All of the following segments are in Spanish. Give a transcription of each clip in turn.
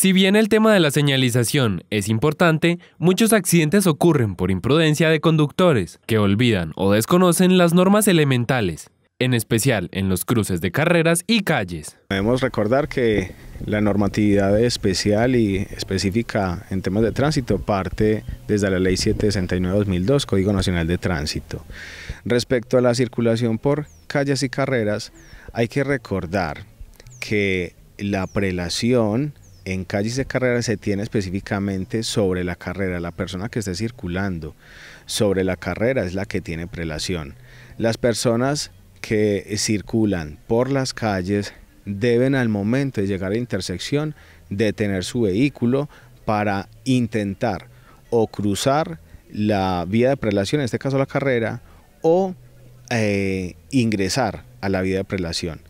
Si bien el tema de la señalización es importante, muchos accidentes ocurren por imprudencia de conductores que olvidan o desconocen las normas elementales, en especial en los cruces de carreras y calles. Debemos recordar que la normatividad especial y específica en temas de tránsito parte desde la Ley 769-2002, Código Nacional de Tránsito. Respecto a la circulación por calles y carreras, hay que recordar que la prelación en calles de carrera se tiene específicamente sobre la carrera, la persona que esté circulando sobre la carrera es la que tiene prelación. Las personas que circulan por las calles deben al momento de llegar a intersección detener su vehículo para intentar o cruzar la vía de prelación, en este caso la carrera, o eh, ingresar a la vía de prelación.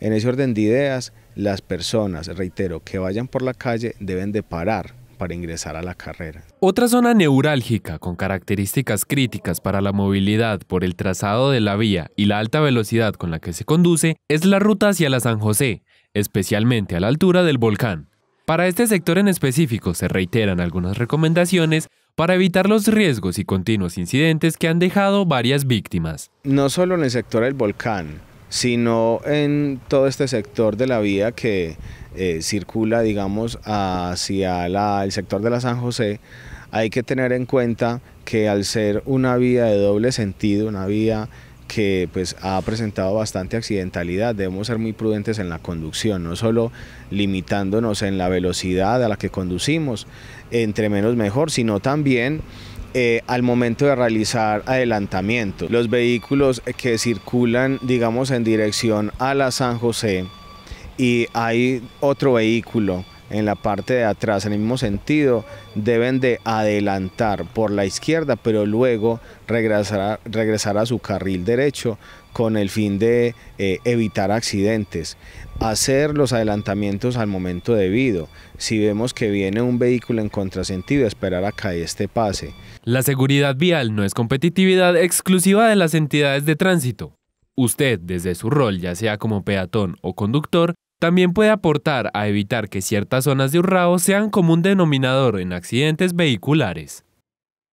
En ese orden de ideas, las personas, reitero, que vayan por la calle deben de parar para ingresar a la carrera. Otra zona neurálgica con características críticas para la movilidad por el trazado de la vía y la alta velocidad con la que se conduce es la ruta hacia la San José, especialmente a la altura del volcán. Para este sector en específico se reiteran algunas recomendaciones para evitar los riesgos y continuos incidentes que han dejado varias víctimas. No solo en el sector del volcán, sino en todo este sector de la vía que eh, circula, digamos, hacia el sector de la San José, hay que tener en cuenta que al ser una vía de doble sentido, una vía que pues ha presentado bastante accidentalidad. Debemos ser muy prudentes en la conducción, no solo limitándonos en la velocidad a la que conducimos, entre menos mejor, sino también eh, al momento de realizar adelantamiento. Los vehículos que circulan, digamos, en dirección a la San José y hay otro vehículo en la parte de atrás, en el mismo sentido, deben de adelantar por la izquierda, pero luego regresar a, su carril derecho con el fin de eh, evitar accidentes. Hacer los adelantamientos al momento debido. Si vemos que viene un vehículo en contrasentido, esperar a que este pase. La seguridad vial no es competitividad exclusiva de las entidades de tránsito. Usted, desde su rol, ya sea como peatón o conductor, también puede aportar a evitar que ciertas zonas de urrao sean común denominador en accidentes vehiculares.